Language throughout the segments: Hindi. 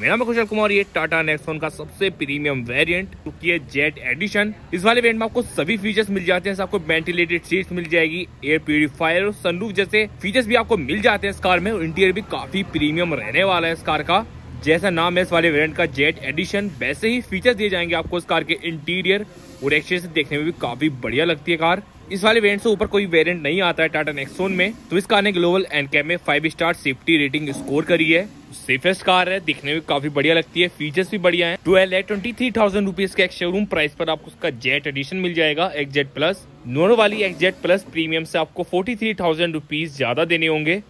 मेरा नाम कुशल कुमार ये टाटा नेक्सोन का सबसे प्रीमियम वेरिएंट क्योंकि ये जेट एडिशन इस वाले वेरिएंट में आपको सभी फीचर्स मिल जाते हैं आपको वेंटिलेटेड सीट मिल जाएगी एयर प्यूरिफायर और सनरूफ जैसे फीचर्स भी आपको मिल जाते हैं इस कार में इंटीरियर भी काफी प्रीमियम रहने वाला है इस कार का जैसा नाम है इस वाले वेरियंट का जेट एडिशन वैसे ही फीचर दिए जाएंगे आपको इस कार के इंटीरियर और एक्सटीरियर से देखने में भी काफी बढ़िया लगती है कार इस वाले वेरियंट से ऊपर कोई वेरियंट नहीं आता है टाटा नेक्सोन में तो इस कार ने ग्लोबल एंड कैम में five star safety rating score करी है सेफेस्ट कार है दिखने में काफी बढ़िया लगती है फीचर्स भी बढ़िया है ट्वेल्व है ट्वेंटी थ्री थाउजेंड रुपीज का शोरूम प्राइस पर आपको उसका जेट एडिशन मिल जाएगा एक्स जेट प्लस नोनो वाली एक्स जेट प्लस प्रीमियम से आपको फोर्टी थ्री थाउजेंड रुपीज ज्यादा देने होंगे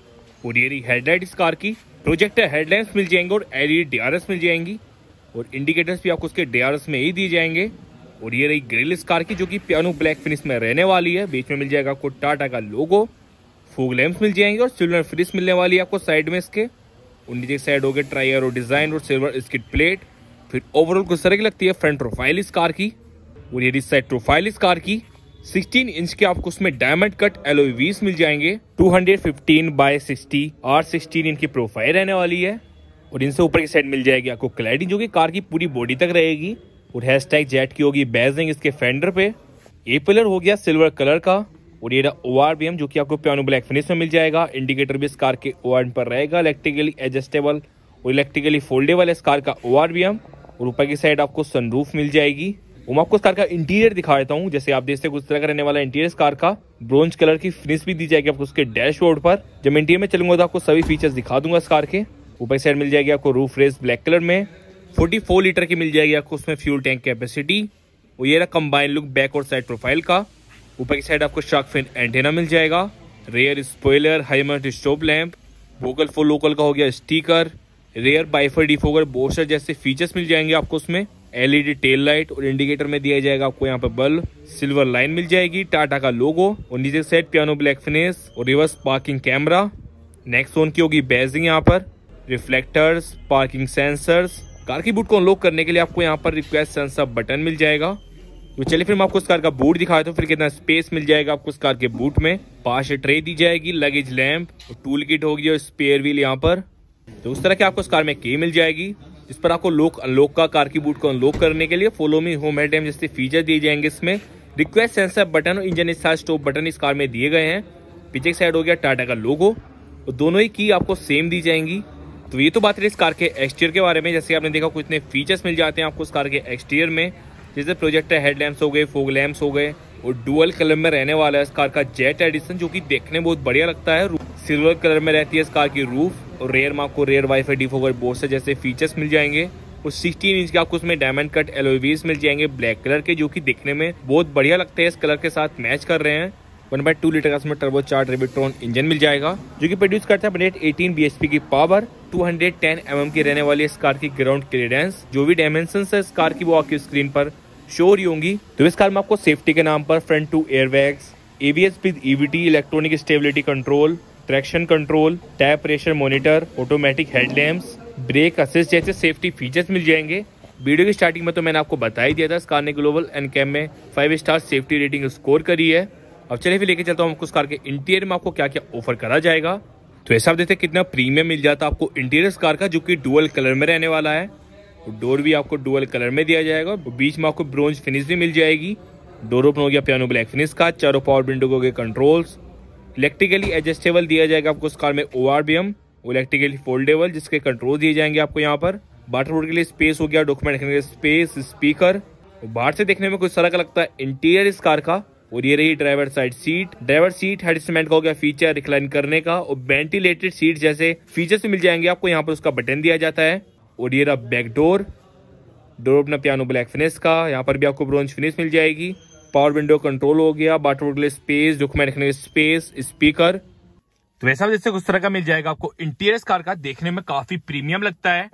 और ये हेडलाइट इस कार की प्रोजेक्टर हेडलाइट मिल जाएंगे और एलईडी डी e मिल जाएंगी और इंडिकेटर्स भी आपको उसके डीआरएस में ही दिए जाएंगे और ये रही ग्रिल इस कार की जो कि पियानो ब्लैक फिनिश में रहने वाली है बीच में मिल जाएगा आपको टाटा का लोगो फूग लैम्प मिल जाएंगे और सिल्वर फिनिश मिलने वाली है आपको साइड में इसके और नीचे साइड हो गए ट्रायर और डिज़ाइन और सिल्वर स्किट प्लेट फिर ओवरऑल कुछ तरह की लगती है फ्रंट प्रोफाइल इस कार की और ये साइड प्रोफाइल इस कार की 16 इंच के आपको उसमें डायमंड कट एलोवीस मिल जाएंगे 215 बाय सिक्सटी आर सिक्सटीन इनकी प्रोफाइल रहने वाली है और इनसे ऊपर की साइड मिल जाएगी आपको क्लैडी जो कि कार की पूरी बॉडी तक रहेगी और हैशटैग जेट की होगी बैजिंग इसके फेंडर पे ये पिलर हो गया सिल्वर कलर का और ये ओ आर बी एम जो कि आपको प्यानो ब्लैक फिनिश में मिल जाएगा इंडिकेटर भी इस कार के ओ आर पर रहेगा इलेक्ट्रिकली एडजस्टेबल और इलेक्ट्रिकली फोल्डेबल इस कार का ओ आर बी एम और ऊपर की साइड आपको सनरूफ मिल जाएगी और मैं आपको इस कार का इंटीरियर दिखा देता हूँ जैसे आप देख सकते उस तरह का रहने वाला इंटीरियर इस कार का ब्रॉन्ज कलर की फिनिश भी दी जाएगी आपको उसके डैशबोर्ड पर जब इंटीरियर में चलूंगा तो आपको सभी फीचर्स दिखा दूंगा इस कार के ऊपर साइड मिल जाएगी आपको रूफ रेस ब्लैक कलर में फोर्टी फोर लीटर की मिल जाएगी आपको उसमें फ्यूल टैंक कैपेसिटी और ये रहा कंबाइन लुक बैक और साइड प्रोफाइल का ऊपर की साइड आपको शार्क फिन एंटेना मिल जाएगा rear spoiler high mount stop lamp vocal for local का हो गया sticker rear wiper defogger booster जैसे फीचर्स मिल जाएंगे आपको उसमें एलईडी टेल लाइट और इंडिकेटर में दिया जाएगा आपको यहाँ पर बल्ब सिल्वर लाइन मिल जाएगी टाटा का लोगो और नीचे सेट पियानो ब्लैक फिनेस और reverse parking camera next zone की होगी बेजिंग यहाँ पर रिफ्लेक्टर्स पार्किंग सेंसर्स कार की बूट को अनलॉक करने के लिए आपको यहाँ पर रिक्वेस्ट सेंसर बटन मिल जाएगा तो चलिए फिर मैं आपको उस कार का बूट दिखाया तो फिर कितना स्पेस मिल जाएगा आपको उस कार के बूट में पास ट्रे दी जाएगी लगेज लैम्प और टूल किट होगी और स्पेयर व्हील यहाँ पर तो उस तरह की आपको उस कार में की मिल जाएगी इस पर आपको लोक अनलॉक का कार की बूट को अनलॉक करने के लिए फोलो मी होम एडम जैसे फीचर दिए जाएंगे इसमें रिक्वेस्ट सेंसर बटन और इंजन स्टार्ट स्टॉप बटन इस कार में दिए गए हैं पीछे साइड हो गया टाटा का लोगो तो और दोनों ही की आपको सेम दी जाएंगी तो ये तो बात रही इस कार के एक्सटीरियर के बारे में जैसे आपने देखा कुछ नए फीचर्स मिल जाते हैं आपको इस कार के एक्सटीरियर में जैसे प्रोजेक्टर हेडलैम्प्स हो गए फोग लैम्प्स हो गए और डुअल कलर में रहने वाला है इस कार का जेट एडिशन जो कि देखने बहुत बढ़िया लगता है सिल्वर कलर में रहती है इस कार की रूफ और रेयर में आपको rear wiper D board से जैसे फीचर्स मिल जाएंगे और 16 इंच के आपको उसमें डायमंड कट एलोवीज मिल जाएंगे ब्लैक कलर के जो कि देखने में बहुत बढ़िया लगते हैं इस कलर के साथ मैच कर रहे हैं वन बाई टू लीटर का उसमें टर्बो चार्ट रेबिट्रॉन इंजन मिल जाएगा जो कि प्रोड्यूस करता है हंड्रेड एटीन बी की पावर 210 mm की रहने वाली इस कार की ग्राउंड क्लियरेंस जो भी डायमेंशन है इस कार की वो आपकी स्क्रीन पर शो रही होंगी तो इस कार में आपको सेफ्टी के नाम पर front two airbags ABS with EVT electronic stability control traction control tyre pressure monitor automatic headlamps brake assist जैसे सेफ्टी फीचर्स मिल जाएंगे वीडियो की स्टार्टिंग में तो मैंने आपको बता ही दिया था इस कार ने ग्लोबल एनकैम में five star safety rating score करी है अब चले फिर लेके चलता हूँ आपको उस कार के इंटीरियर में आपको क्या क्या ऑफर करा जाएगा तो ऐसा आप देखते हैं कितना प्रीमियम मिल जाता है आपको इंटीरियर कार का जो कि डुअल कलर में रहने वाला है डोर तो भी आपको डुअल कलर में दिया जाएगा बीच में आपको ब्रोंज फिनिश भी मिल जाएगी डोर ओपन हो गया पियानो ब्लैक फिनिश का चारों पावर विंडो को गए कंट्रोल्स इलेक्ट्रिकली एडजस्टेबल दिया जाएगा आपको उस कार में O R B M electrically foldable जिसके कंट्रोल दिए जाएंगे आपको यहाँ पर बाटर बोर्ड के लिए स्पेस हो गया डॉक्यूमेंट रखने के लिए स्पेस स्पीकर बाहर से देखने में कुछ सड़क लगता है इंटीरियर इस कार का और ये रही driver side seat driver seat adjustment का हो गया फीचर रिक्लाइन करने का और वेंटिलेटेड सीट जैसे फीचर्स मिल जाएंगे आपको यहाँ पर उसका बटन दिया जाता है और ये रहा बैक डोर डोर अपना पियानो ब्लैक फिनिश का यहाँ पर भी आपको ब्रॉन्ज फिनिश मिल जाएगी पावर विंडो कंट्रोल हो गया बाथरूम के स्पेस डॉक्यूमेंट रखने स्पेस स्पीकर तो वैसा जैसे उस तरह का मिल जाएगा आपको इंटीरियर कार का देखने में काफी प्रीमियम लगता है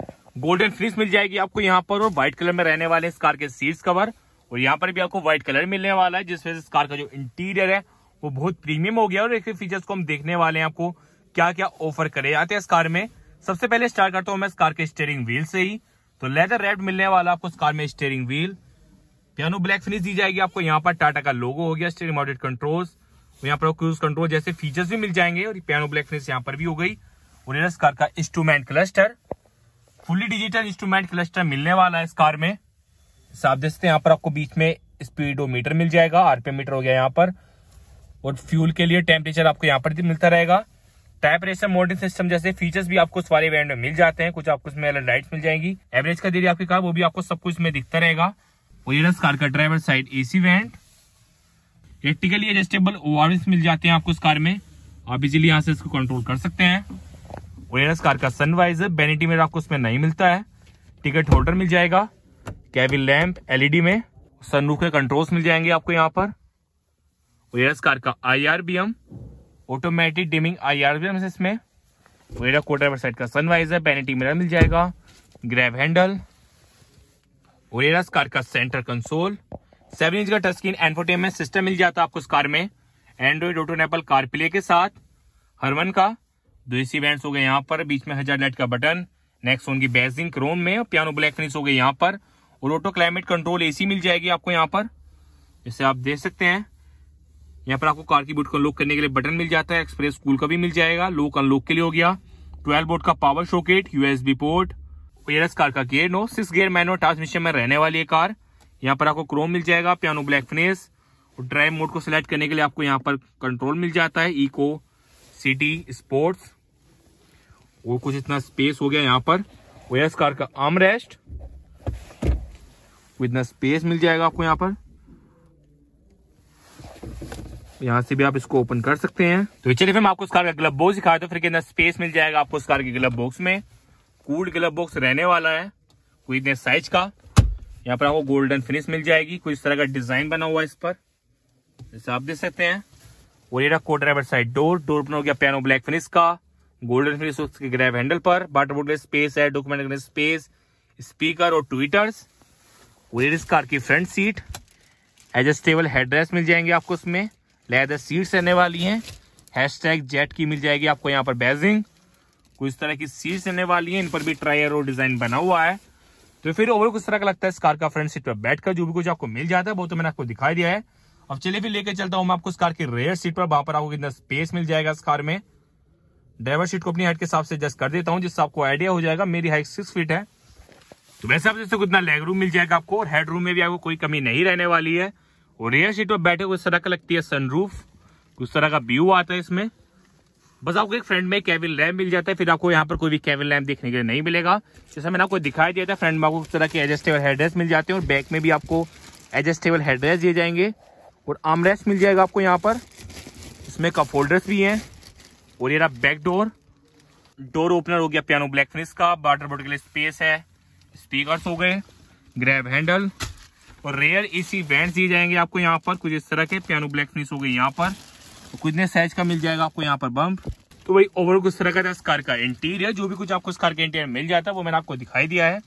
गोल्डन फिनिश मिल जाएगी आपको यहाँ पर और व्हाइट कलर में रहने वाले इस कार के सीट्स कवर और यहाँ पर भी आपको व्हाइट कलर मिलने वाला है जिस वजह से इस कार का जो इंटीरियर है वो बहुत प्रीमियम हो गया और इसके फीचर्स को हम देखने वाले हैं आपको क्या क्या ऑफर करे जाते हैं इस कार में सबसे पहले स्टार्ट करता हूँ मैं इस कार के स्टेयरिंग व्हील से ही तो लेदर रेड मिलने वाला आपको इस कार में steering wheel piano black finish दी जाएगी आपको यहाँ पर टाटा का लोगो हो गया स्टेयरिंग माउंटेड कंट्रोल्स यहाँ पर क्रूज कंट्रोल जैसे फीचर्स भी मिल जाएंगे और पियानो ब्लैक फिनिश यहाँ पर भी हो गई और इस कार का instrument cluster fully digital instrument cluster मिलने वाला है इस कार में देख सकते हैं यहाँ पर आपको बीच में स्पीडोमीटर मिल जाएगा आरपीएम मीटर हो गया यहाँ पर और फ्यूल के लिए टेम्परेचर आपको यहाँ पर मिलता रहेगा प्रेशर मॉडलिंग सिस्टम जैसे फीचर्स भी आपको इस वाले में मिल जाते हैं कुछ आपको इसमें लाइट्स मिल जाएंगी एवरेज का देरी आपकी कार वो भी आपको सब कुछ इसमें दिखता रहेगा और कार का ड्राइवर साइड सी वैन रेक्टिकली एडजस्टेबल ओआरएस मिल जाते हैं आपको इस कार में आप इजिली यहाँ से इसको कंट्रोल कर सकते हैं कार का सनवाइजर बेनिटी मेरा आपको उसमें नहीं मिलता है टिकट होल्डर मिल जाएगा कैबिन लैम्प एलईडी में सनरूफ के कंट्रोल्स मिल जाएंगे आपको यहाँ पर वेरस कार का I R B M automatic dimming I R B M इसमें वेरा क्वार्टर साइड का सनवाइजर पेनिटी मिरर मिल जाएगा ग्रैब हैंडल वेरस कार का सेंटर कंसोल सेवन इंच का टच स्क्रीन एनफोटेनमेंट सिस्टम मिल जाता है आपको इस कार में Android Auto Apple CarPlay के साथ हरमन का दो सी बैंड हो गए यहाँ पर बीच में हजार लाइट का बटन नेक्स्ट उनकी बेजिंग क्रोम में और पियानो ब्लैक फिनिश हो गए यहाँ पर full auto climate control AC मिल जाएगी आपको यहाँ पर जैसे आप देख सकते हैं यहाँ पर आपको कार की बूट को अनलॉक करने के लिए बटन मिल जाता है एक्सप्रेस कूल का भी मिल जाएगा लोक अनलॉक के लिए हो गया ट्वेल्व बोर्ड का पावर शोकेट यूएसबी पोर्ट एरस कार का gear no six gear manual transmission में रहने वाली है कार यहाँ पर आपको क्रोम मिल जाएगा पियानो ब्लैक फिनेस और ड्राइव मोड को सिलेक्ट करने के लिए आपको यहाँ पर कंट्रोल मिल जाता है इको सिटी स्पोर्ट्स और कुछ इतना स्पेस हो गया यहाँ पर वो कार का आर्म रेस्ट इतना स्पेस मिल जाएगा आपको यहाँ पर यहाँ से भी आप इसको ओपन कर सकते हैं तो चलिए फिर मैं आपको इस कार का ग्लब बॉक्स दिखा दो फिर कितना स्पेस मिल जाएगा आपको इस कार के ग्लब बॉक्स में कूल ग्लब बॉक्स रहने वाला है कोई इतने साइज का यहाँ पर आपको गोल्डन फिनिश मिल जाएगी कुछ इस तरह का डिजाइन बना हुआ है इस पर जैसे आप देख सकते हैं और ये रहा को driver side door door open हो गया पियानो ब्लैक फिनिश का गोल्डन फिनिश उसके ग्रैब हैंडल पर बाटर बोटल स्पेस है डॉक्यूमेंट स्पेस स्पीकर और ट्विटर्स वेयर इस कार की फ्रंट सीट एडजस्टेबल हेडरेस्ट मिल जाएंगे आपको उसमें लेदर सीट्स रहने वाली हैं हैश टैग जेट की मिल जाएगी आपको यहाँ पर बेजिंग कुछ तरह की सीट्स रहने वाली हैं इन पर भी ट्रायर और डिजाइन बना हुआ है तो फिर ओवर कुछ तरह का लगता है इस कार का फ्रंट सीट पर बैठकर जो भी कुछ आपको मिल जाता है वो तो मैंने आपको दिखाई दिया है अब चलिए फिर लेकर चलता हूं मैं आपको इस कार की रेयर सीट पर वहां पर आपको कितना स्पेस मिल जाएगा इस कार में ड्राइवर सीट को अपनी हाइट के हिसाब से एडजस्ट कर देता हूँ जिससे आपको आइडिया हो जाएगा मेरी हाइट सिक्स फीट है तो वैसे आप जैसे कितना लेग रूम मिल जाएगा आपको और हेड रूम में भी आपको कोई कमी नहीं रहने वाली है और रेयर सीट पर बैठे उस तरह का लगती है सनरूफ उस तरह का व्यू आता है इसमें बस आपको एक फ्रंट में कैबिन लैम मिल जाता है फिर आपको यहाँ पर कोई भी कैबिन लैम देखने के लिए नहीं मिलेगा जैसा मैंने आपको दिखाई दिया था फ्रंट में आपको उस तरह के एडजस्टेबल हेडरेस मिल जाते हैं और बैक में भी आपको एडजस्टेबल हेडरेस दिए जाएंगे और आमरेस मिल जाएगा आपको यहाँ पर इसमें कप होल्डर्स भी हैं और ये रहा बैक डोर डोर ओपनर हो गया पियानो ब्लैक फिनिश का वाटर बोटल के लिए स्पेस है स्पीकर हो गए ग्रैब हैंडल और रेयर एसी बैंड दिए जाएंगे आपको यहाँ पर कुछ इस तरह के पियानो ब्लैक फिनिश हो गई यहाँ पर तो कुछ नए साइज का मिल जाएगा आपको यहाँ पर बम्प तो वही ओवरऑल कुछ तरह का था इस कार का इंटीरियर जो भी कुछ आपको इस कार के इंटीरियर मिल जाता है वो मैंने आपको दिखाई दिया है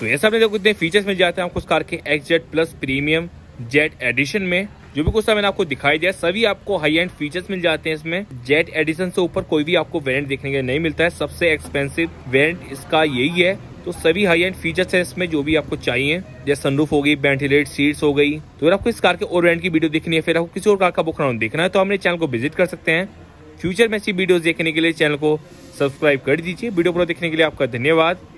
तो ये सब कुछ कितने फीचर्स मिल जाते हैं आपको इस कार के X plus premium jet edition में जो भी कुछ मैंने आपको दिखाई दिया सभी आपको हाई एंड फीचर्स मिल जाते हैं इसमें जेट एडिशन से ऊपर कोई भी आपको वेरिएंट देखने के नहीं मिलता है सबसे एक्सपेंसिव वेरिएंट इसका यही है तो सभी हाई एंड फीचर्स हैं इसमें जो भी आपको चाहिए जैसे सनरूफ हो गई वेंटिलेट सीट्स हो गई तो अगर आपको इस कार के और ब्रांड की वीडियो देखनी है फिर आपको किसी और कार का बुक राउंड देखना है तो हमने चैनल को विजिट कर सकते हैं फ्यूचर में ऐसी वीडियो देखने के लिए चैनल को सब्सक्राइब कर दीजिए वीडियो पूरा देखने के लिए आपका धन्यवाद